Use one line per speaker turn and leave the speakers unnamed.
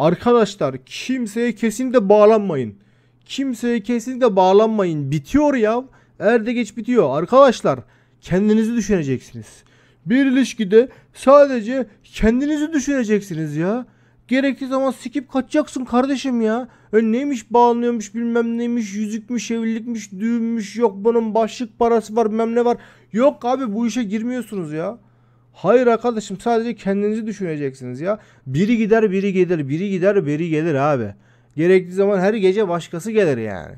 Arkadaşlar kimseye kesinlikle bağlanmayın. Kimseye kesinlikle bağlanmayın. Bitiyor ya. Erde geç bitiyor. Arkadaşlar kendinizi düşüneceksiniz. Bir ilişkide sadece kendinizi düşüneceksiniz ya. Gerekli zaman sikip kaçacaksın kardeşim ya. E neymiş bağlanıyormuş bilmem neymiş yüzükmüş evlilikmiş düğünmüş yok bunun başlık parası var memle var. Yok abi bu işe girmiyorsunuz ya. Hayır arkadaşım sadece kendinizi düşüneceksiniz ya. Biri gider biri gelir, biri gider biri gelir abi. Gerekli zaman her gece başkası gelir yani.